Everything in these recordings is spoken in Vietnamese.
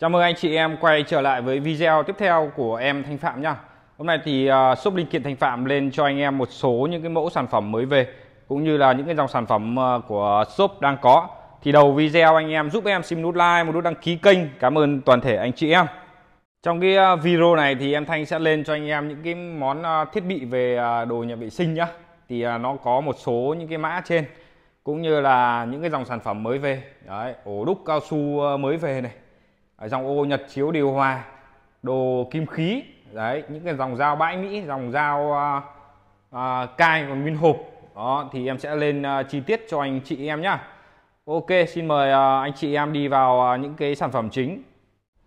Chào mừng anh chị em quay trở lại với video tiếp theo của em Thanh Phạm nha. Hôm nay thì uh, shop linh kiện Thanh Phạm lên cho anh em một số những cái mẫu sản phẩm mới về cũng như là những cái dòng sản phẩm uh, của shop đang có. Thì đầu video anh em giúp em xin nút like, một nút đăng ký kênh. Cảm ơn toàn thể anh chị em. Trong cái à, video này thì em Thanh sẽ lên cho anh em những cái món thiết bị về đồ nhà vệ sinh nhá. Thì nó có một số những cái mã trên cũng như là những cái dòng sản phẩm mới về. Đấy, ổ đúc cao su mới về này dòng ô nhật chiếu điều hòa đồ kim khí đấy những cái dòng dao bãi mỹ dòng dao uh, uh, cai còn nguyên hộp đó thì em sẽ lên uh, chi tiết cho anh chị em nhá ok xin mời uh, anh chị em đi vào uh, những cái sản phẩm chính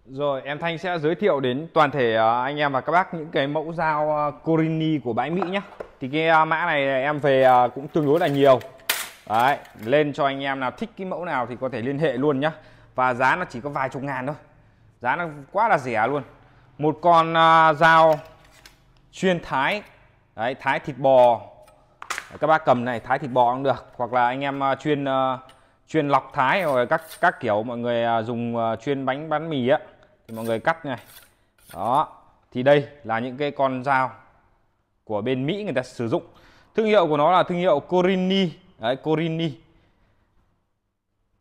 rồi em Thanh sẽ giới thiệu đến toàn thể anh em và các bác những cái mẫu dao Corini của bãi Mỹ nhá Thì cái mã này em về cũng tương đối là nhiều Đấy, lên cho anh em nào thích cái mẫu nào thì có thể liên hệ luôn nhá và giá nó chỉ có vài chục ngàn thôi giá nó quá là rẻ luôn một con à, dao chuyên thái đấy, thái thịt bò các bác cầm này thái thịt bò cũng được hoặc là anh em à, chuyên à, chuyên lọc thái rồi các các kiểu mọi người dùng chuyên bánh bánh mì á thì mọi người cắt này đó thì đây là những cái con dao của bên Mỹ người ta sử dụng thương hiệu của nó là thương hiệu Corini đấy Corini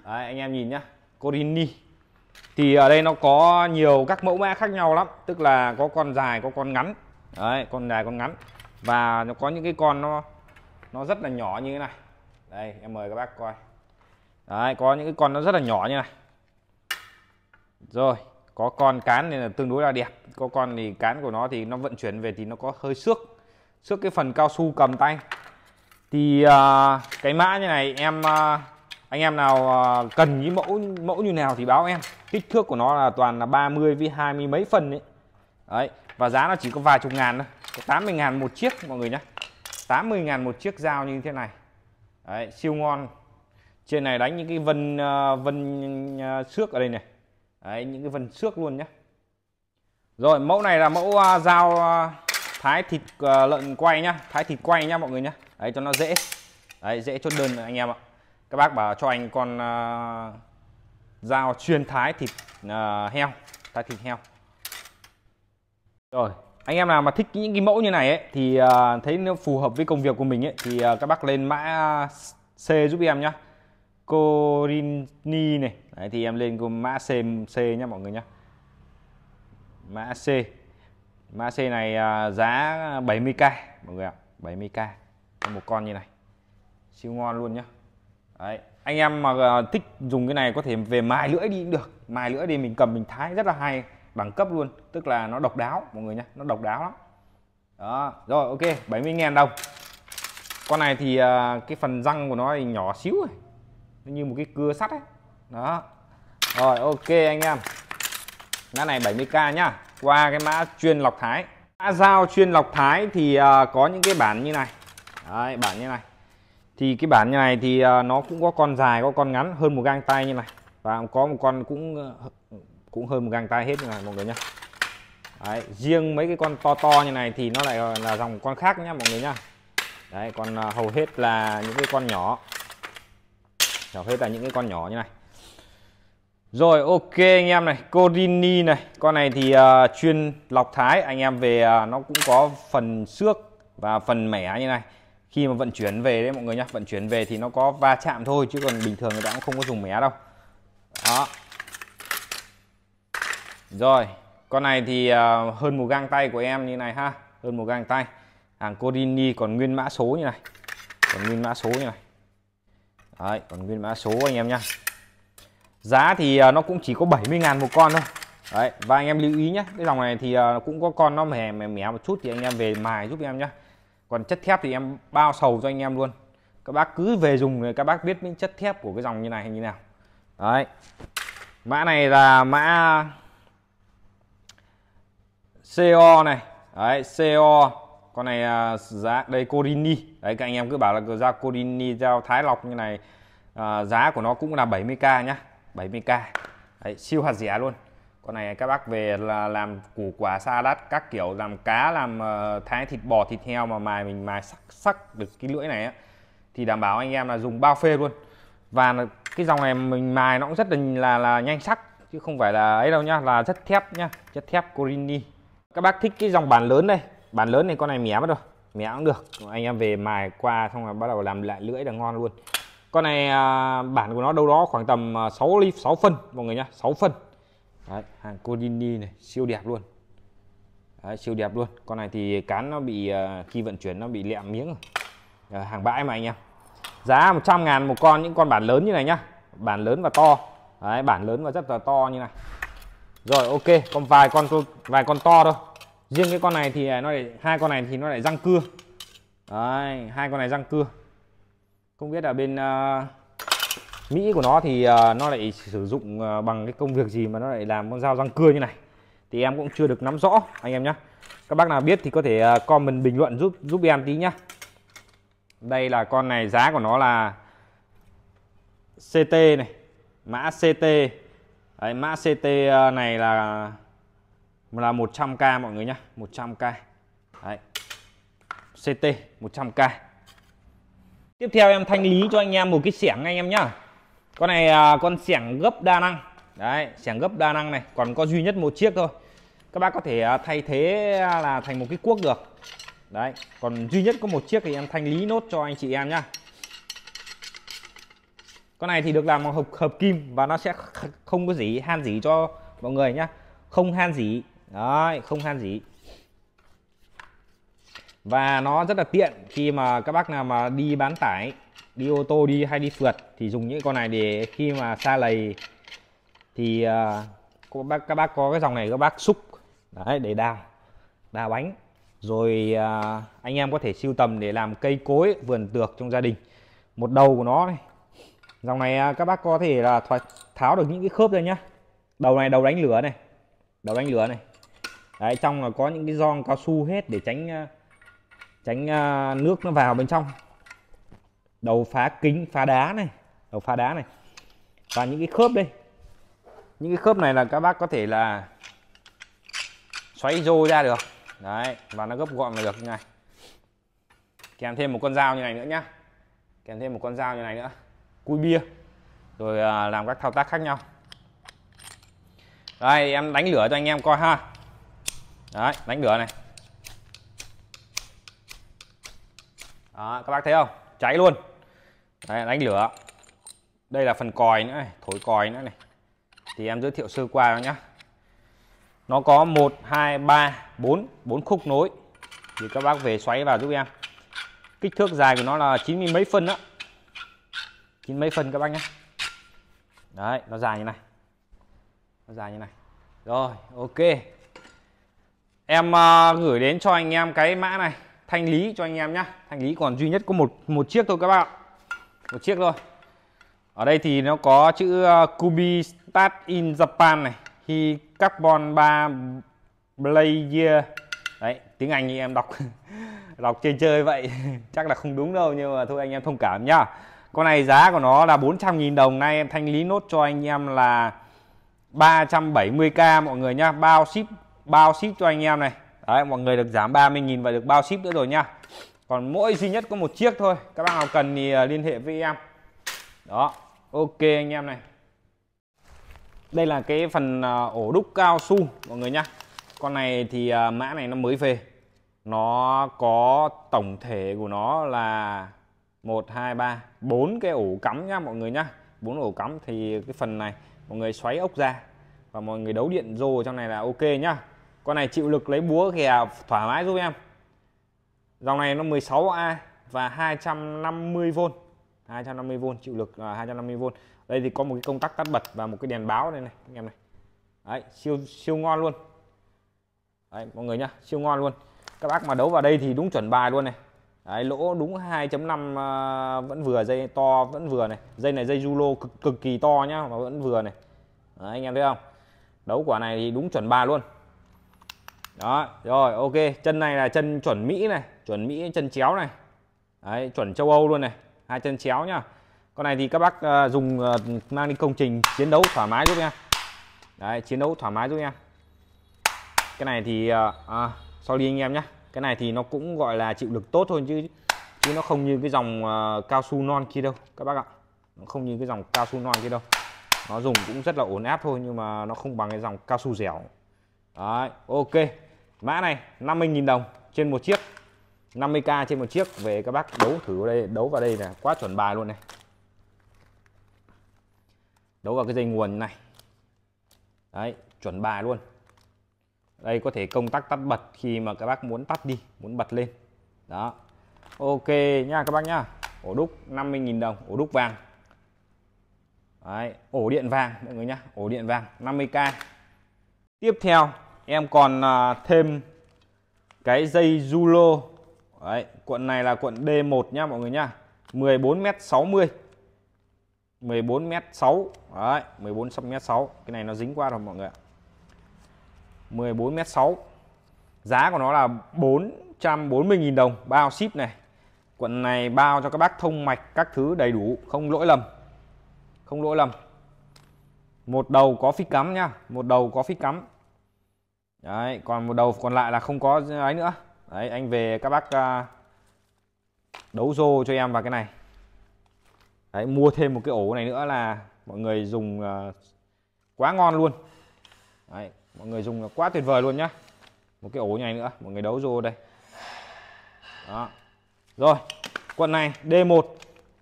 đấy, anh em nhìn nhá Corini thì ở đây nó có nhiều các mẫu mã khác nhau lắm tức là có con dài có con ngắn đấy con dài con ngắn và nó có những cái con nó nó rất là nhỏ như thế này đây em mời các bác coi đấy có những cái con nó rất là nhỏ như này rồi có con cán thì là tương đối là đẹp có con thì cán của nó thì nó vận chuyển về thì nó có hơi xước xước cái phần cao su cầm tay thì uh, cái mã như này em uh, anh em nào ờ, cần những mẫu mẫu như nào thì báo em kích thước của nó là toàn là 30 với 20 mấy phần ấy. đấy và giá nó chỉ có vài chục ngàn thôi 80 ngàn một chiếc mọi người nhé 80 ngàn một chiếc dao như thế này đấy, siêu ngon trên này đánh những cái vân ờ, vân ờ, xước ở đây này đấy, những cái vân xước luôn nhé rồi mẫu này là mẫu dao thái thịt lợn quay nhá thái thịt quay nhá mọi người nhé đấy cho nó dễ đấy dễ chốt đơn anh em ạ các bác bảo cho anh con uh, dao chuyên thái thịt uh, heo thái thịt heo rồi anh em nào mà thích những cái mẫu như này ấy thì uh, thấy nó phù hợp với công việc của mình ấy thì uh, các bác lên mã C giúp em nhá Corini này Đấy, thì em lên mã C C nhá mọi người nhá mã C mã C này uh, giá 70k mọi người ạ 70k một con như này siêu ngon luôn nhá Đấy. anh em mà ờ, thích dùng cái này có thể về mài lưỡi đi cũng được mài lưỡi đi mình cầm mình thái rất là hay bằng cấp luôn tức là nó độc đáo mọi người nhé nó độc đáo lắm đó rồi ok 70 ngàn đồng con này thì ờ, cái phần răng của nó thì nhỏ xíu ấy. Nó như một cái cưa sắt ấy đó rồi ok anh em mã này 70k nhá qua cái mã chuyên lọc thái mã dao chuyên lọc thái thì ờ, có những cái bản như này Đấy, bản như này thì cái bản như này thì à, nó cũng có con dài có con ngắn hơn một gang tay như này và có một con cũng ờ, cũng hơn một gang tay hết như này mọi người nhá đấy, riêng mấy cái con to to như này thì nó lại là dòng con khác nhá mọi người nhá đấy còn à, hầu hết là những cái con nhỏ hầu hết là những cái con nhỏ như này rồi ok anh em này Corini này con này thì uh, chuyên lọc thái anh em về uh, nó cũng có phần xước và phần mẻ như này khi mà vận chuyển về đấy mọi người nhá vận chuyển về thì nó có va chạm thôi chứ còn bình thường người ta cũng không có dùng mé đâu đó rồi con này thì à, hơn một gang tay của em như này ha hơn một gang tay hàng Corini còn nguyên mã số như này còn nguyên mã số như này đấy còn nguyên mã số anh em nhá giá thì à, nó cũng chỉ có 70.000 một con thôi đấy và anh em lưu ý nhé cái dòng này thì à, cũng có con nó mẻ mẻ một chút thì anh em về mài giúp em nhá còn chất thép thì em bao sầu cho anh em luôn các bác cứ về dùng rồi các bác biết những chất thép của cái dòng như này hay như nào đấy mã này là mã CO này đấy CO con này à, giá đây Corini đấy các anh em cứ bảo là ra Corini giao Thái Lọc như này à, giá của nó cũng là 70k nhá 70k đấy, siêu hạt rẻ luôn con này các bác về là làm củ quả xa đắt các kiểu làm cá làm ờ, thái thịt bò thịt heo mà mài mình mài sắc sắc được cái lưỡi này á thì đảm bảo anh em là dùng bao phê luôn và cái dòng này mình mài nó cũng rất là là, là nhanh sắc chứ không phải là ấy đâu nhá là rất thép nhá chất thép corini các bác thích cái dòng bàn lớn đây bàn lớn này con này mẻ bắt rồi mẻ cũng được anh em về mài qua xong rồi bắt đầu làm lại lưỡi là ngon luôn con này à, bản của nó đâu đó khoảng tầm 6 ờ, ly 6 phân mọi người nhá 6 phân Đấy, hàng Codini này siêu đẹp luôn Đấy, siêu đẹp luôn con này thì cán nó bị ờ, khi vận chuyển nó bị lẹm miếng rồi ờ, hàng bãi mà anh em giá 100 ngàn một con những con bản lớn như này nhá bản lớn và to Đấy, bản lớn và rất là to như này rồi ok còn vài con vài con to thôi riêng cái con này thì nó lại hai con này thì nó lại răng cưa Đấy, hai con này răng cưa không biết ở bên uh, mỹ của nó thì ờ, nó lại sử dụng ờ, bằng cái công việc gì mà nó lại làm con dao răng cưa như này thì em cũng chưa được nắm rõ anh em nhé các bác nào biết thì có thể ờ, comment bình luận giúp giúp em tí nhá đây là con này giá của nó là CT này mã CT Đấy, mã CT này là là 100k mọi người nhá 100k Đấy. CT 100k tiếp theo em thanh lý cho anh em một cái xẻng anh em nhá con này à, con xẻng gấp đa năng đấy xẻng gấp đa năng này còn có duy nhất một chiếc thôi các bác có thể à, thay thế à, là thành một cái cuốc được đấy còn duy nhất có một chiếc thì em thanh lý nốt cho anh chị em nhá con này thì được làm bằng hộp hợp kim và nó sẽ không có gì han gì cho mọi người nhá không han gì đấy không han gì và nó rất là tiện khi mà các bác nào mà đi bán tải đi ô tô đi hay đi phượt thì dùng những con này để khi mà xa lầy thì à, các bác các bác có cái dòng này các bác xúc đấy để đào đào bánh rồi à, anh em có thể siêu tầm để làm cây cối vườn tược trong gia đình một đầu của nó này dòng này à, các bác có thể là thoải tháo được những cái khớp ra nhá đầu này đầu đánh lửa này đầu đánh lửa này đấy trong là có những cái giòn cao su hết để tránh à, tránh nước nó vào bên trong đầu phá kính phá đá này đầu phá đá này và những cái khớp đây những cái khớp này là các bác có thể là xoáy rô ra được đấy và nó gấp gọn là được như này kèm thêm một con dao như này nữa nhá kèm thêm một con dao như này nữa cui bia rồi à, làm các thao tác khác nhau đây em đánh lửa cho anh em coi ha đấy đánh lửa này Đó, các bác thấy không cháy luôn Đấy, đánh lửa đây là phần còi nữa này, thổi còi nữa này thì em giới thiệu sơ qua nó nhá nó có 1 2 3 4 4 khúc nối thì các bác về xoáy vào giúp em kích thước dài của nó là 90 mấy phân đó chín mấy phân các bác nhé đấy nó dài như này nó dài như này rồi ok em uh, gửi đến cho anh em cái mã này thanh lý cho anh em nhá thanh lý còn duy nhất có một một chiếc thôi các bạn ạ một chiếc thôi ở đây thì nó có chữ ờ, Kubi Start in Japan này Hi Carbon 3 Blazer đấy tiếng Anh thì em đọc đọc chơi chơi vậy chắc là không đúng đâu nhưng mà thôi anh em thông cảm nhá con này giá của nó là 400.000 đồng nay em thanh lý nốt cho anh em là 370k mọi người nhá bao ship bao ship cho anh em này đấy mọi người được giảm 30.000 và được bao ship nữa rồi nhá còn mỗi duy nhất có một chiếc thôi các bạn nào cần thì à, liên hệ với em đó ok anh em này đây là cái phần à, ổ đúc cao su mọi người nhá con này thì à, mã này nó mới về nó có tổng thể của nó là 1 2 3 4 cái ổ cắm nhá mọi người nhá bốn ổ cắm thì cái phần này mọi người xoáy ốc ra và mọi người đấu điện rồ trong này là ok nhá con này chịu lực lấy búa kìa thoải mái giúp em dòng này nó 16A và 250V 250V chịu lực uh, à, 250V đây thì có một cái công tắc tắt bật và một cái đèn báo đây này anh em này đấy siêu siêu ngon luôn đấy mọi người nhá siêu ngon luôn các bác mà đấu vào đây thì đúng chuẩn bài luôn này đấy, lỗ đúng 2.5 uh, à, vẫn vừa dây to vẫn vừa này dây này dây Julo cực cực kỳ to nhá mà vẫn vừa này đấy, anh em thấy không đấu quả này thì đúng chuẩn bài luôn đó rồi ok chân này là chân chuẩn mỹ này chuẩn mỹ chân chéo này Đấy, chuẩn châu âu luôn này hai chân chéo nhá con này thì các bác uh, dùng uh, mang đi công trình chiến đấu thoải mái giúp nha Đấy, chiến đấu thoải mái giúp nha cái này thì uh, à, sorry anh em nhá cái này thì nó cũng gọi là chịu lực tốt thôi chứ chứ nó không như cái dòng uh, cao su non kia đâu các bác ạ nó không như cái dòng cao su non kia đâu nó dùng cũng rất là ổn áp thôi nhưng mà nó không bằng cái dòng cao su dẻo Đấy, ok mã này 50.000 đồng trên một chiếc 50k trên một chiếc về các bác đấu thử vào đây đấu vào đây là quá chuẩn bài luôn này đấu vào cái dây nguồn này đấy chuẩn bài luôn đây có thể công tắc tắt bật khi mà các bác muốn tắt đi muốn bật lên đó ok nha các bác nhá ổ đúc 50.000 đồng ổ đúc vàng đấy ổ điện vàng mọi người nhá ổ điện vàng 50k tiếp theo em còn à, thêm cái dây Zulo Đấy, cuộn này là cuộn D1 nha mọi người nha 14m60 14m6 Đấy, 14m6 Cái này nó dính qua rồi mọi người ạ 14m6 Giá của nó là 440.000 đồng bao ship này Quận này bao cho các bác thông mạch các thứ đầy đủ Không lỗi lầm Không lỗi lầm Một đầu có phích cắm nha Một đầu có phích cắm đấy còn một đầu còn lại là không có ấy nữa đấy anh về các bác à, đấu rô cho em vào cái này đấy mua thêm một cái ổ này nữa là mọi người dùng à, quá ngon luôn đấy mọi người dùng là quá tuyệt vời luôn nhá một cái ổ này nữa mọi người đấu rô đây đó rồi quần này D1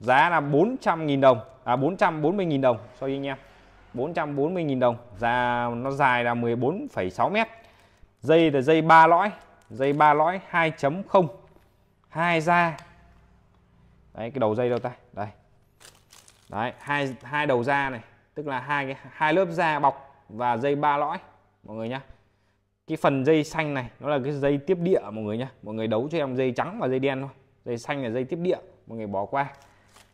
giá là 400.000 đồng à 440.000 đồng sorry anh em 440.000 đồng giá nó dài là 14,6 mét dây là dây ba lõi dây ba lõi 2.0 hai da đấy cái đầu dây đâu ta đây đấy hai hai đầu da này tức là hai cái hai lớp da bọc và dây ba lõi mọi người nhá cái phần dây xanh này nó là cái dây tiếp địa mọi người nhá mọi người đấu cho em dây trắng và dây đen thôi dây xanh là dây tiếp địa mọi người bỏ qua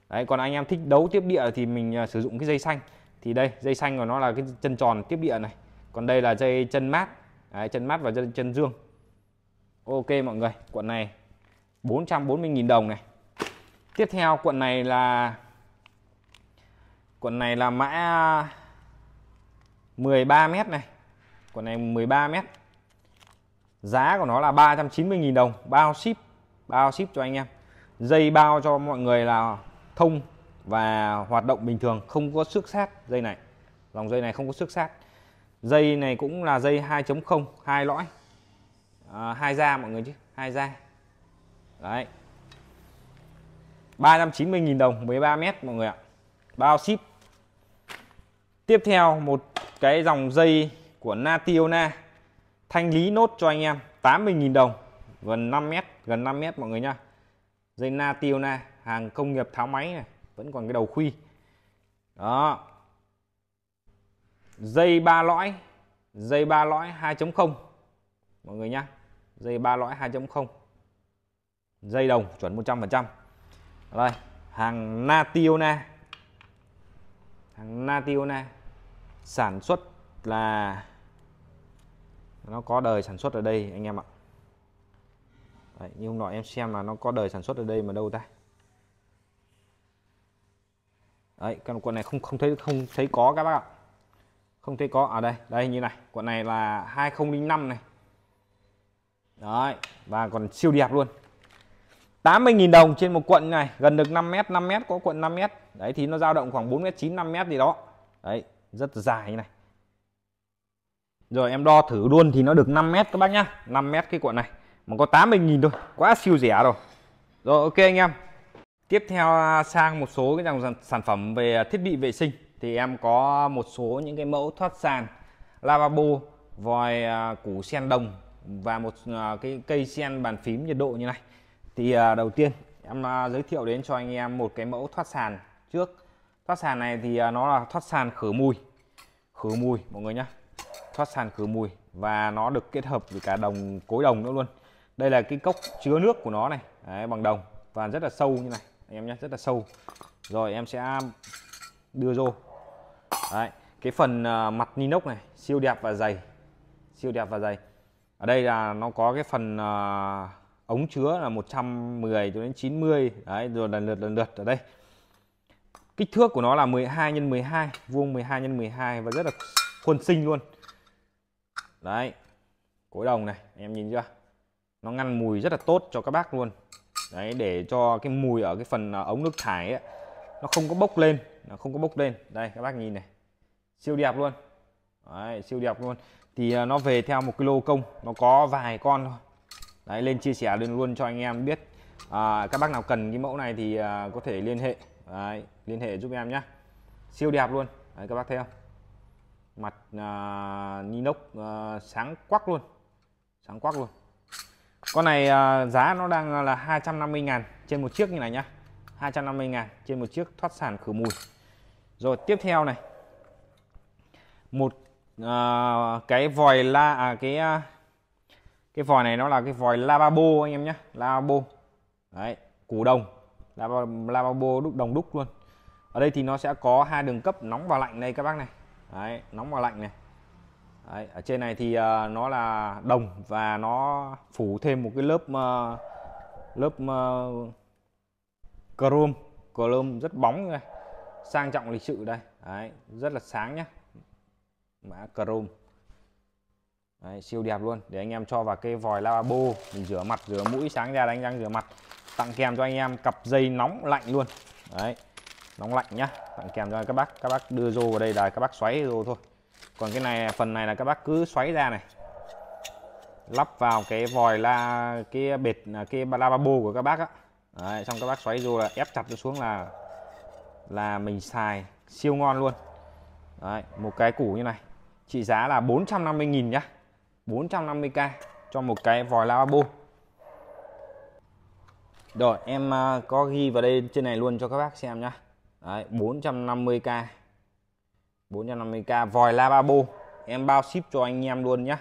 đấy còn anh em thích đấu tiếp địa thì mình à, sử dụng cái dây xanh thì đây dây xanh của nó là cái chân tròn tiếp địa này còn đây là dây chân mát Đấy, chân mắt và chân, dương ok mọi người quận này 440.000 đồng này tiếp theo quận này là quận này là mã 13m này quận này 13m giá của nó là 390.000 đồng bao ship bao ship cho anh em dây bao cho mọi người là thông và hoạt động bình thường không có xước sát dây này dòng dây này không có xước sát dây này cũng là dây 2.0 hai lõi à, hai da mọi người chứ hai da đấy 390.000 đồng 13 mét mọi người ạ bao ship tiếp theo một cái dòng dây của Nationa thanh lý nốt cho anh em 80.000 đồng gần 5 mét gần 5 mét mọi người nha dây Nationa hàng công nghiệp tháo máy này vẫn còn cái đầu khuy đó dây ba lõi dây ba lõi 2.0 mọi người nhá dây ba lõi 2.0 dây đồng chuẩn 100% rồi hàng Nationa hàng Nationa sản xuất là nó có đời sản xuất ở đây anh em ạ Đấy, như hôm nọ em xem là nó có đời sản xuất ở đây mà đâu ta Đấy, con quần này không không thấy không thấy có các bác ạ không thấy có ở à đây đây như này con này là 2005 này đấy và còn siêu đẹp luôn 80.000 đồng trên một quận này gần được 5m 5m có quận 5m đấy thì nó dao động khoảng 4m 9 5m gì đó đấy rất dài như này rồi em đo thử luôn thì nó được 5m các bác nhá 5m cái cuộn này mà có 80.000 thôi quá siêu rẻ rồi rồi ok anh em tiếp theo à, sang một số cái dòng sản phẩm về à, thiết bị vệ sinh thì em có một số những cái mẫu thoát sàn lavabo vòi à, củ sen đồng và một à, cái cây sen bàn phím nhiệt độ như này thì à, đầu tiên em giới thiệu đến cho anh em một cái mẫu thoát sàn trước thoát sàn này thì nó là thoát sàn khử mùi khử mùi mọi người nhé thoát sàn khử mùi và nó được kết hợp với cả đồng cối đồng nữa luôn đây là cái cốc chứa nước của nó này Đấy, bằng đồng và rất là sâu như này anh em nhé rất là sâu rồi em sẽ đưa vô Đấy, cái phần ờ, mặt inox này siêu đẹp và dày siêu đẹp và dày ở đây là nó có cái phần ờ, ống chứa là 110 cho đến 90 đấy rồi lần lượt lần lượt ở đây kích thước của nó là 12 x 12 vuông 12 x 12 và rất là khuôn sinh luôn đấy cối đồng này em nhìn chưa nó ngăn mùi rất là tốt cho các bác luôn đấy để cho cái mùi ở cái phần ờ, ống nước thải ấy, nó không có bốc lên nó không có bốc lên đây các bác nhìn này siêu đẹp luôn đấy, siêu đẹp luôn thì à, nó về theo một cái lô công nó có vài con thôi đấy lên chia sẻ luôn luôn cho anh em biết à, các bác nào cần cái mẫu này thì à, có thể liên hệ đấy, liên hệ giúp em nhé siêu đẹp luôn đấy, các bác thấy không mặt à, inox à, sáng quắc luôn sáng quắc luôn con này à, giá nó đang là 250 ngàn trên một chiếc như này nhá 250 ngàn trên một chiếc thoát sản khử mùi rồi tiếp theo này một à, cái vòi la à, cái à, cái vòi này nó là cái vòi lavabo anh em nhé lavabo đấy củ đồng lavabo đúc đồng đúc luôn ở đây thì nó sẽ có hai đường cấp nóng và lạnh đây các bác này đấy, nóng và lạnh này đấy, ở trên này thì uh, nó là đồng và nó phủ thêm một cái lớp uh, lớp uh, chrome chrome rất bóng này sang trọng lịch sự đây đấy, rất là sáng nhé mã chrome Đấy, siêu đẹp luôn để anh em cho vào cái vòi lavabo mình rửa mặt rửa mũi sáng ra đánh răng rửa mặt tặng kèm cho anh em cặp dây nóng lạnh luôn đấy nóng lạnh nhá tặng kèm cho các bác các bác đưa rô vào đây là các bác xoáy rô thôi còn cái này phần này là các bác cứ xoáy ra này lắp vào cái vòi la cái bệt à, cái lavabo của các bác á đấy, xong các bác xoáy rô là ép chặt nó xuống là là mình xài siêu ngon luôn đấy, một cái củ như này trị giá là 450.000 nhá 450k cho một cái vòi lavabo rồi em à, có ghi vào đây trên này luôn cho các bác xem nhá Đấy, 450k 450k vòi lavabo em bao ship cho anh em luôn nhá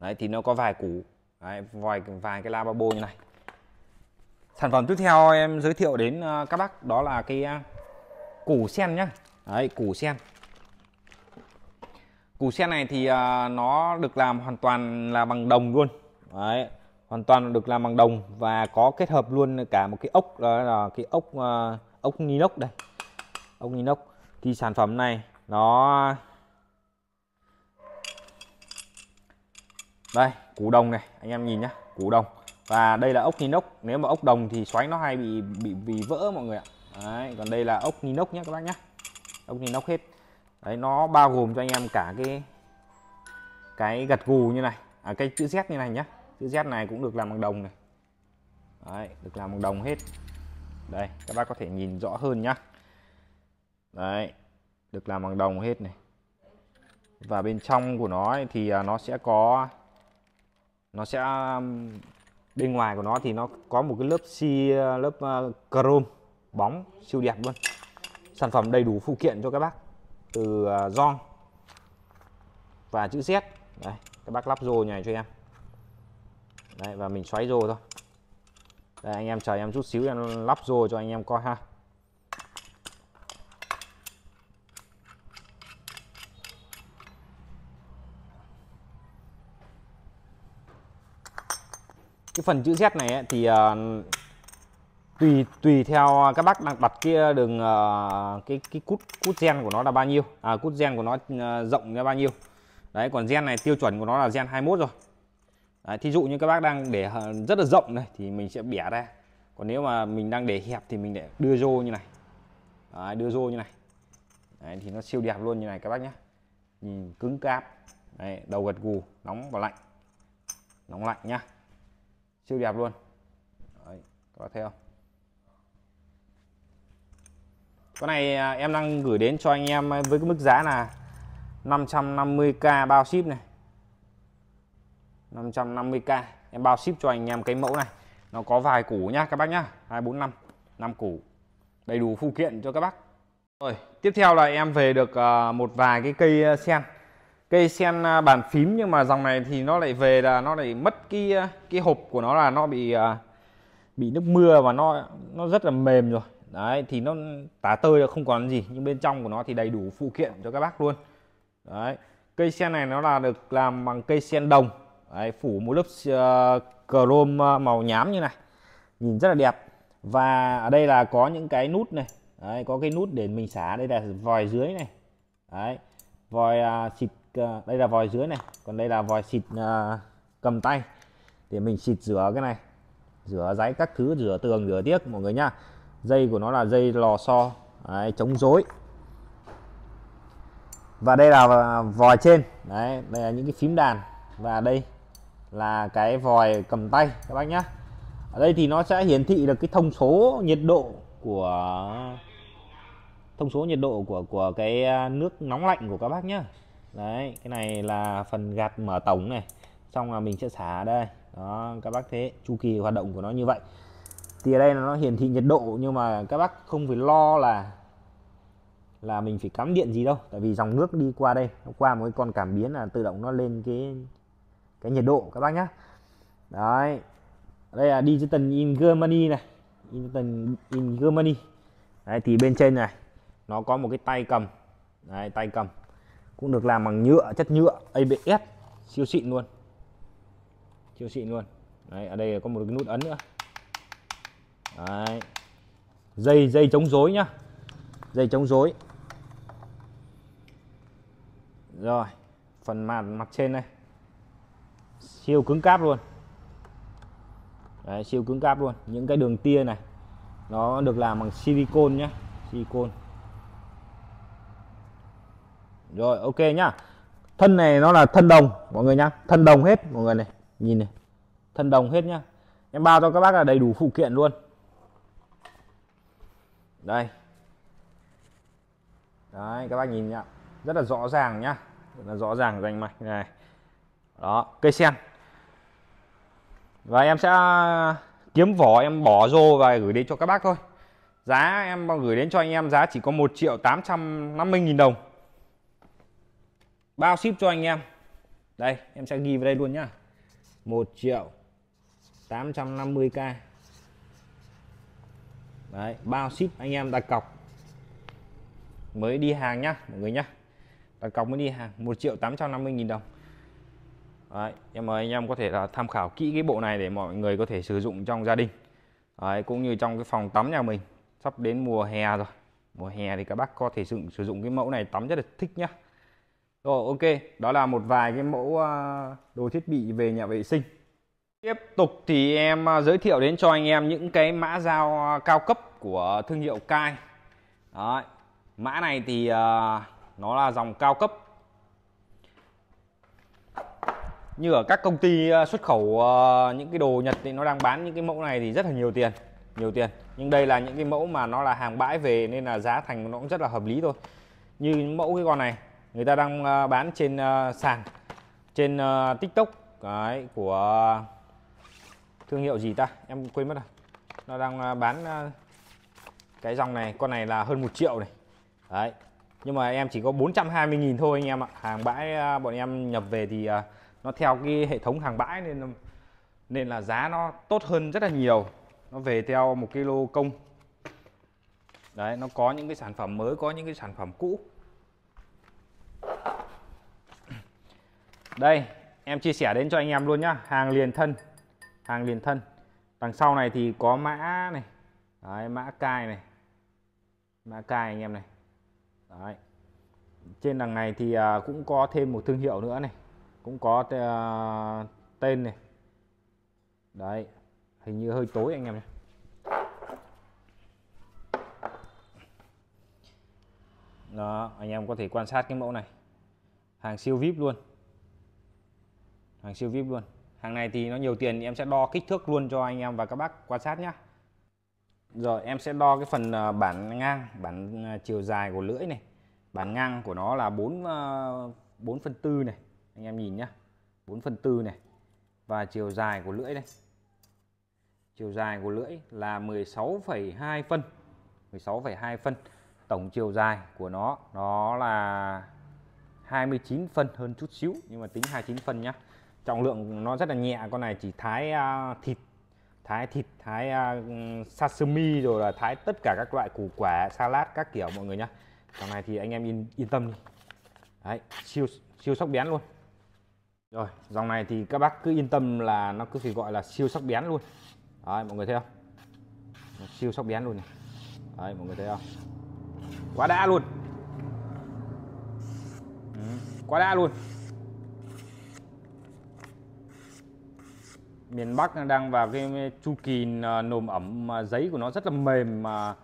Đấy thì nó có vài củ Đấy, vòi vài cái lavabo như này sản phẩm tiếp theo em giới thiệu đến à, các bác đó là cái à, củ sen nhá Đấy, củ sen củ sen này thì à, nó được làm hoàn toàn là bằng đồng luôn đấy hoàn toàn được làm bằng đồng và có kết hợp luôn cả một cái ốc đó là cái ốc à, ốc inox đây ốc inox thì sản phẩm này nó đây củ đồng này anh em nhìn nhá củ đồng và đây là ốc inox nếu mà ốc đồng thì xoáy nó hay bị bị bị vỡ mọi người ạ Đấy, còn đây là ốc inox nhé các bác nhé ốc inox hết đấy nó bao gồm cho anh em cả cái cái gật gù như này à, cái chữ Z như này nhá chữ Z này cũng được làm bằng đồng này đấy, được làm bằng đồng hết đây các bác có thể nhìn rõ hơn nhá đấy được làm bằng đồng hết này và bên trong của nó ấy, thì à, nó sẽ có nó sẽ bên ngoài của nó thì nó có một cái lớp xi lớp à, chrome bóng siêu đẹp luôn sản phẩm đầy đủ phụ kiện cho các bác từ John à, và chữ Z đấy các bác lắp rô này cho em đấy và mình xoáy rô thôi đây anh em chờ em chút xíu em lắp rô cho anh em coi ha cái phần chữ Z này ấy, thì à, tùy tùy theo à, các bác đang đặt kia à, đường uh, cái cái cút cút gen của nó là bao nhiêu à, cút gen của nó uh, rộng ra bao nhiêu đấy còn gen này tiêu chuẩn của nó là gen 21 rồi đấy, thí dụ như các bác đang để rất là rộng này thì mình sẽ bẻ ra còn nếu mà mình đang để hẹp thì mình để đưa rô như này đấy, đưa rô như này đấy, thì nó siêu đẹp luôn như này các bác nhé nhìn cứng cáp đấy, đầu gật gù nóng và lạnh nóng lạnh nhá siêu đẹp luôn đấy, các bác thấy không con này à, em đang gửi đến cho anh em à, với cái mức giá là 550k bao ship này 550k em bao ship cho anh em cái mẫu này nó có vài củ nhá các bác nhá 245 5 củ đầy đủ phụ kiện cho các bác rồi tiếp theo là em về được à, một vài cái cây sen cây sen bàn phím nhưng mà dòng này thì nó lại về là nó lại mất cái cái hộp của nó là nó bị bị nước mưa và nó nó rất là mềm rồi đấy thì nó tả tơi là không còn gì nhưng bên trong của nó thì đầy đủ phụ kiện cho các bác luôn đấy cây sen này nó là được làm bằng cây sen đồng đấy, phủ một lớp ờ, chrome ờ, màu nhám như này nhìn rất là đẹp và ở đây là có những cái nút này đấy, có cái nút để mình xả đây là vòi dưới này đấy vòi à, xịt ờ, đây là vòi dưới này còn đây là vòi xịt cầm tay để mình xịt rửa cái này rửa giấy các thứ rửa tường rửa tiếc mọi người nhá dây của nó là dây lò xo đấy, chống dối và đây là vòi trên đấy đây là những cái phím đàn và đây là cái vòi cầm tay các bác nhá ở đây thì nó sẽ hiển thị được cái thông số nhiệt độ của thông số nhiệt độ của của cái à, nước nóng lạnh của các bác nhá đấy cái này là phần gạt mở tổng này xong là mình sẽ xả đây đó các bác thế chu kỳ hoạt động của nó như vậy thì ở đây nó hiển thị nhiệt độ nhưng mà các bác không phải lo là là mình phải cắm điện gì đâu tại vì dòng nước đi qua đây nó qua một cái con cảm biến là tự động nó lên cái cái nhiệt độ các bác nhá đấy đây là digital in Germany này digital in Germany đấy thì bên trên này nó có một cái tay cầm đấy, tay cầm cũng được làm bằng nhựa chất nhựa ABS siêu xịn luôn siêu xịn luôn đấy ở đây có một cái nút ấn nữa Đấy. dây dây chống rối nhá dây chống rối rồi phần mặt mặt trên đây siêu cứng cáp luôn Đấy, siêu cứng cáp luôn những cái đường tia này nó được làm bằng silicon nhá, silicon rồi ok nhá thân này nó là thân đồng mọi người nhá thân đồng hết mọi người này nhìn này thân đồng hết nhá em bao cho các bác là đầy đủ phụ kiện luôn đây đấy các bác nhìn nhá rất là rõ ràng nhá rất là rõ ràng rành mạch này đó cây sen và em sẽ à, kiếm vỏ em bỏ rô và gửi đến cho các bác thôi giá em gửi đến cho anh em giá chỉ có 1 triệu 850 nghìn đồng bao ship cho anh em đây em sẽ ghi vào đây luôn nhá 1 triệu 850k đấy bao ship anh em đặt cọc mới đi hàng nhá mọi người nhá đặt cọc mới đi hàng 1 triệu 850 nghìn đồng đấy, em mời anh em có thể là tham khảo kỹ cái bộ này để mọi người có thể sử dụng trong gia đình đấy, cũng như trong cái phòng tắm nhà mình sắp đến mùa hè rồi mùa hè thì các bác có thể sử dụng, sử dụng cái mẫu này tắm rất là thích nhá rồi ok đó là một vài cái mẫu à, đồ thiết bị về nhà vệ sinh Tiếp tục thì em à, giới thiệu đến cho anh em những cái mã dao à, cao cấp của thương hiệu Kai. Đấy. Mã này thì à, nó là dòng cao cấp. Như ở các công ty xuất khẩu những cái đồ Nhật thì nó đang bán những cái mẫu này thì rất là nhiều tiền, nhiều tiền. Nhưng đây là những cái mẫu mà nó là hàng bãi về nên là giá thành nó cũng rất là hợp lý thôi. Như mẫu cái con này, người ta đang bán trên sàn trên TikTok Đấy, của thương hiệu gì ta em quên mất rồi nó đang à, bán à, cái dòng này con này là hơn một triệu này đấy nhưng mà em chỉ có 420.000 thôi anh em ạ hàng bãi à, bọn em nhập về thì nó theo cái hệ thống hàng bãi nên nên là giá nó tốt hơn rất là nhiều nó về theo một kilo công đấy nó có những cái sản phẩm mới có những cái sản phẩm cũ đây em chia sẻ đến cho anh em luôn nhá hàng liền thân thang liền thân đằng sau này thì có mã này đấy, mã cai này mã cai anh em này đấy. trên đằng này thì à, cũng có thêm một thương hiệu nữa này cũng có à, tên này đấy hình như hơi tối anh em này đó anh em có thể quan sát cái mẫu này hàng siêu vip luôn hàng siêu vip luôn hàng này thì nó nhiều tiền thì em sẽ đo kích thước luôn cho anh em và các bác quan sát nhé rồi em sẽ đo cái phần à, bản ngang bản à, chiều dài của lưỡi này bản ngang của nó là 4 4 à, phần tư này anh em nhìn nhá 4 phần tư này và chiều dài của lưỡi đây chiều dài của lưỡi là 16,2 phân 16,2 phân tổng chiều dài của nó nó là 29 phân hơn chút xíu nhưng mà tính 29 phân nhá trọng lượng nó rất là nhẹ con này chỉ thái uh, thịt thái thịt thái uh, sashimi rồi là thái tất cả các loại củ quả salad các kiểu mọi người nhá con này thì anh em yên yên tâm đấy siêu siêu sắc bén luôn rồi dòng này thì các bác cứ yên tâm là nó cứ phải gọi là siêu sắc bén luôn đấy mọi người thấy không siêu sắc bén luôn này đấy mọi người thấy không quá đã luôn ừ, quá đã luôn miền Bắc đang vào cái chu kỳ ờ, nồm ẩm mà giấy của nó rất là mềm mà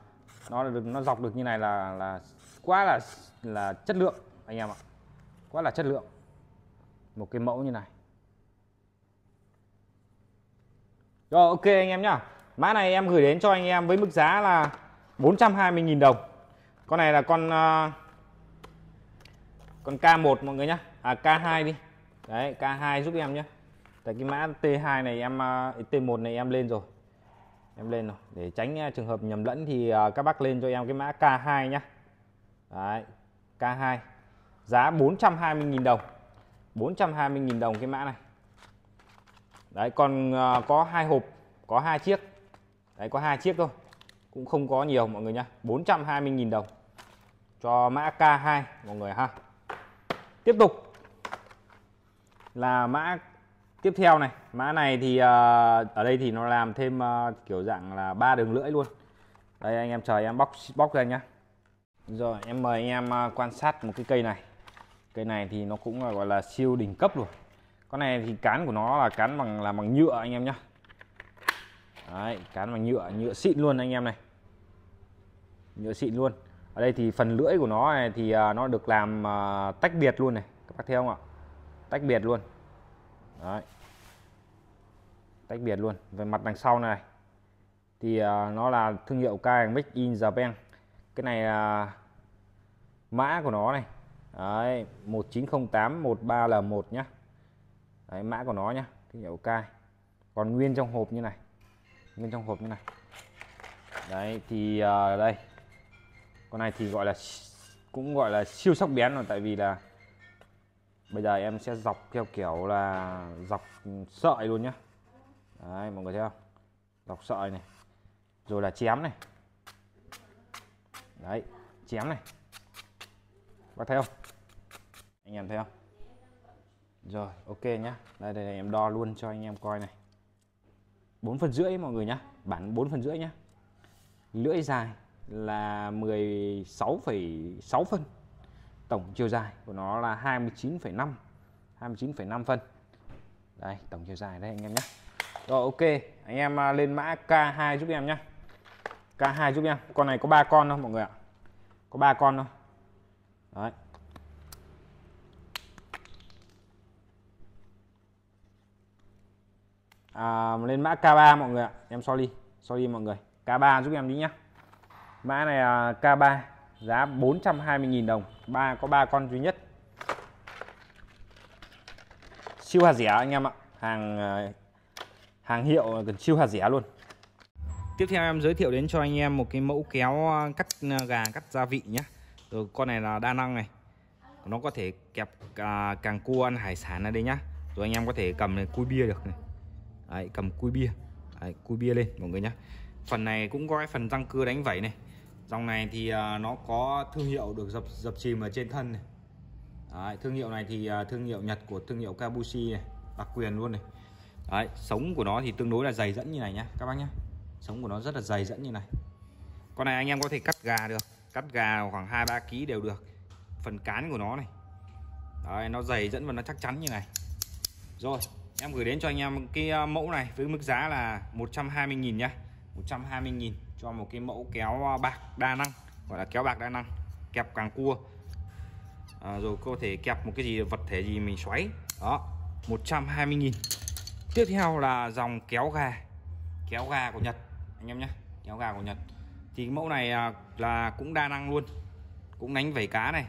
nó được nó dọc được như này là là quá là là chất lượng anh em ạ quá là chất lượng một cái mẫu như này rồi ok anh em nhá mã này em gửi đến cho anh em với mức giá là 420.000 đồng con này là con uh, con K1 mọi người nhá à K2 đi đấy K2 giúp em nhé tại cái mã T2 này em à, T1 này em lên rồi em lên rồi để tránh à, trường hợp nhầm lẫn thì à, các bác lên cho em cái mã K2 nhá Đấy, K2 giá 420.000 đồng 420.000 đồng cái mã này đấy còn có hai hộp có hai chiếc đấy có hai chiếc thôi cũng không có nhiều mọi người nhá 420.000 đồng cho mã K2 mọi người ha tiếp tục là mã tiếp theo này mã này thì uh, ở đây thì nó làm thêm uh, kiểu dạng là ba đường lưỡi luôn đây anh em chờ em bóc bóc ra nhá rồi em mời anh em uh, quan sát một cái cây này cây này thì nó cũng gọi là siêu đỉnh cấp luôn con này thì cán của nó là cán bằng là bằng nhựa anh em nhá Đấy, cán bằng nhựa nhựa xịn luôn anh em này nhựa xịn luôn ở đây thì phần lưỡi của nó này thì nó được làm tách biệt luôn này các bác thấy không ạ tách biệt luôn Đấy tách biệt luôn về mặt đằng sau này thì à, nó là thương hiệu Kayak Made in Japan cái này uh, mã của nó này Đấy, 190813 là 1 nhá Đấy, mã của nó nhá thương hiệu Kayak còn nguyên trong hộp như này nguyên trong hộp như này đấy thì uh, đây con này thì gọi là cũng gọi là siêu sắc bén rồi tại vì là bây giờ em sẽ dọc theo kiểu là dọc sợi luôn nhá Đấy, mọi người thấy không dọc sợi này rồi là chém này đấy chém này bác thấy không anh em thấy không rồi ok nhá đây đây, đây em đo luôn cho anh em coi này bốn phần rưỡi mọi người nhá bản bốn phần rưỡi nhá lưỡi dài là 16,6 phân tổng chiều dài của nó là 29,5 29,5 phân đây tổng chiều dài đây anh em nhé rồi ok, anh em à, lên mã K2 giúp em nhé K2 giúp em. Con này có ba con không mọi người ạ? Có ba con không? Đấy. À, lên mã K3 mọi người ạ. Em sorry, sorry mọi người. K3 giúp em đi nhá. Mã này à, K3 giá 420.000 đồng. Ba có ba con duy nhất. Siêu hạt rẻ anh em ạ. Hàng à, hàng hiệu cần siêu hạt rẻ luôn tiếp theo em giới thiệu đến cho anh em một cái mẫu kéo à, cắt à, gà cắt gia vị nhé rồi con này là đa năng này nó có thể kẹp à, càng cua ăn hải sản ở đây nhá rồi anh em có thể cầm này, cui bia được này Đấy, cầm cui bia Đấy, cui bia lên mọi người nhá phần này cũng có cái phần răng cưa đánh vẩy này dòng này thì à, nó có thương hiệu được dập dập chìm ở trên thân này Đấy, thương hiệu này thì à, thương hiệu nhật của thương hiệu kabushi này đặc quyền luôn này Đấy, sống của nó thì tương đối là dày dẫn như này nhá các bác nhá. Sống của nó rất là dày dẫn như này. Con này anh em có thể cắt gà được, cắt gà khoảng 2 ba kg đều được. Phần cán của nó này. Đấy, nó dày dẫn và nó chắc chắn như này. Rồi, em gửi đến cho anh em cái à, mẫu này với mức giá là 120 000 nhá. 120 000 cho một cái mẫu kéo à, bạc đa năng, gọi là kéo bạc đa năng, kẹp càng cua. À, rồi có thể kẹp một cái gì vật thể gì mình xoáy. Đó, 120 000 tiếp theo là dòng kéo gà kéo gà của Nhật anh em nhé kéo gà của Nhật thì mẫu này à, là cũng đa năng luôn cũng đánh vẩy cá này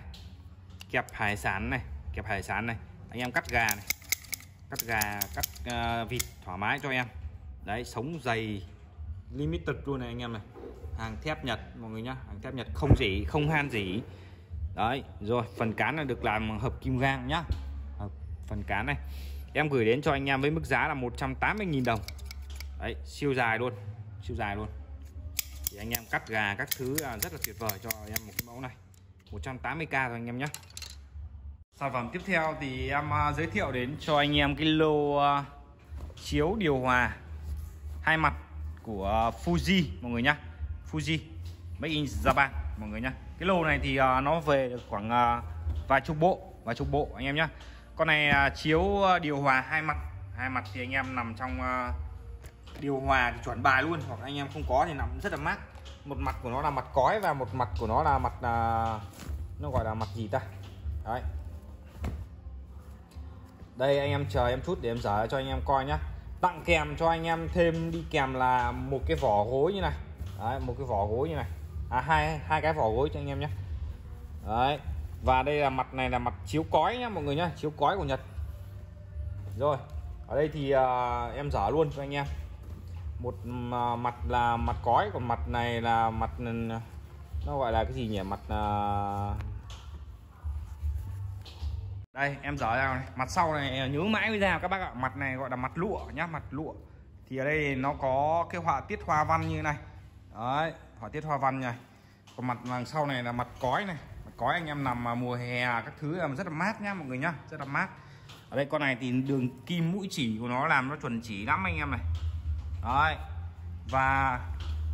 kẹp hải sản này kẹp hải sản này anh em cắt gà này cắt gà cắt uh, vịt thoải mái cho em đấy sống dày limited luôn này anh em này hàng thép Nhật mọi người nhá hàng thép Nhật không dỉ không han dỉ đấy rồi phần cán là được làm hợp kim gang nhá phần cán này em gửi đến cho anh em với mức giá là 180.000 đồng đấy siêu dài luôn siêu dài luôn thì anh em cắt gà các thứ rất là tuyệt vời cho em một cái mẫu này 180k rồi anh em nhé sản phẩm tiếp theo thì em à, giới thiệu đến cho anh em cái lô à, chiếu điều hòa hai mặt của Fuji mọi người nhá Fuji Made in Japan mọi người nhá cái lô này thì à, nó về được khoảng vài chục bộ vài chục bộ anh em nhá con này à, chiếu à, điều hòa hai mặt hai mặt thì anh em nằm trong à, điều hòa thì chuẩn bài luôn hoặc anh em không có thì nằm rất là mát một mặt của nó là mặt cói và một mặt của nó là mặt nó gọi là mặt gì ta đấy đây anh em chờ em chút để em dở cho anh em coi nhá tặng kèm cho anh em thêm đi kèm là một cái vỏ gối như này đấy, một cái vỏ gối như này à hai hai cái vỏ gối cho anh em nhé đấy và đây là mặt này là mặt chiếu cói nhá mọi người nhá chiếu cói của Nhật rồi ở đây thì uh, em dở luôn cho anh em một uh, mặt là mặt cói còn mặt này là mặt ừ, nó gọi là cái gì nhỉ mặt uh... đây em dở ra này mặt sau này nhớ mãi mới ra các bác ạ mặt này gọi là mặt lụa nhá mặt lụa thì ở đây nó có cái họa tiết hoa văn như này đấy họa tiết hoa văn này còn mặt đằng sau này là mặt cói này có anh em nằm mà mùa hè các thứ rất là mát nhá mọi người nhá rất là mát ở đây con này thì đường kim mũi chỉ của nó làm nó chuẩn chỉ lắm anh em này đấy và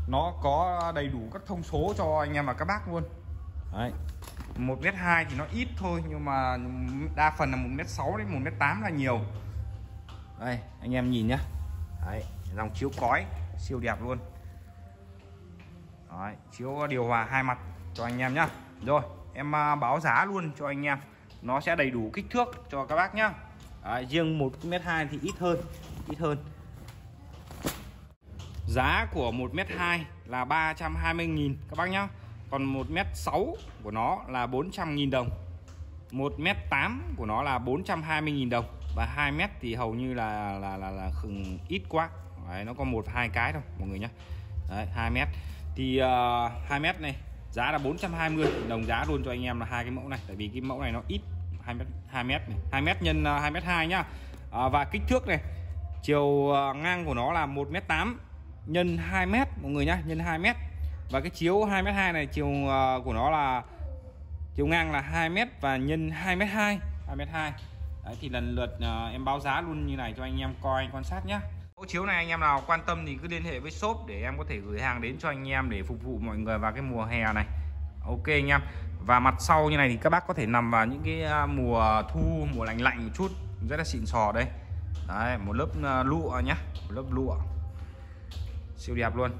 nó có đầy đủ các thông số cho anh em và các bác luôn đấy một mét hai thì nó ít thôi nhưng mà đa phần là một mét sáu đến một mét tám là nhiều đây anh em nhìn nhá đấy dòng chiếu cói siêu đẹp luôn Đấy, chiếu điều hòa hai mặt cho anh em nhá rồi em à, báo giá luôn cho anh em nó sẽ đầy đủ kích thước cho các bác nhá Đấy, riêng một mét hai thì ít hơn ít hơn giá của một mét hai là 320.000 các bác nhá còn một mét sáu của nó là 400.000 đồng một mét tám của nó là 420.000 đồng và 2 mét thì hầu như là là là, là khừng ít quá Đấy, nó có một hai cái thôi mọi người nhá Đấy, 2 mét thì uh, à, 2 mét này giá là 420 đồng giá luôn cho anh em là hai cái mẫu này tại vì cái mẫu này nó ít 2 mét 2 mét này 2 mét nhân 2 à, mét 2 nhá à, và kích thước này chiều à, ngang của nó là 1 mét 8 nhân 2 mét mọi người nhá nhân 2 mét và cái chiếu 2 mét 2 này chiều à, của nó là chiều ngang là 2 mét và nhân 2 mét 2 2 mét 2 Đấy, thì lần lượt em báo giá luôn như này cho anh em coi anh quan sát nhá Mẫu chiếu này anh em nào quan tâm thì cứ liên hệ với shop để em có thể gửi hàng đến cho anh em để phục vụ mọi người vào cái mùa hè này. Ok anh em. Và mặt sau như này thì các bác có thể nằm vào những cái à, mùa thu, mùa lạnh lạnh một chút, rất là xịn sò đây. Đấy, một lớp à, lụa nhá, một lớp lụa. Siêu đẹp luôn.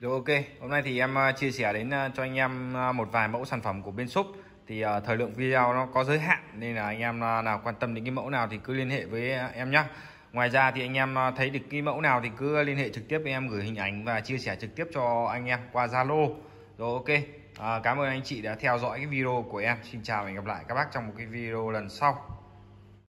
Rồi ok, hôm nay thì em à, chia sẻ đến cho anh em một vài mẫu sản phẩm của bên shop thì uh, thời lượng video nó có giới hạn nên là anh em à, nào quan tâm đến cái mẫu nào thì cứ liên hệ với à, em nhé ngoài ra thì anh em thấy được cái mẫu nào thì cứ liên hệ trực tiếp với em gửi hình ảnh và chia sẻ trực tiếp cho anh em qua Zalo rồi ok à, cảm ơn anh chị đã theo dõi cái video của em xin chào và hẹn gặp lại các bác trong một cái video lần sau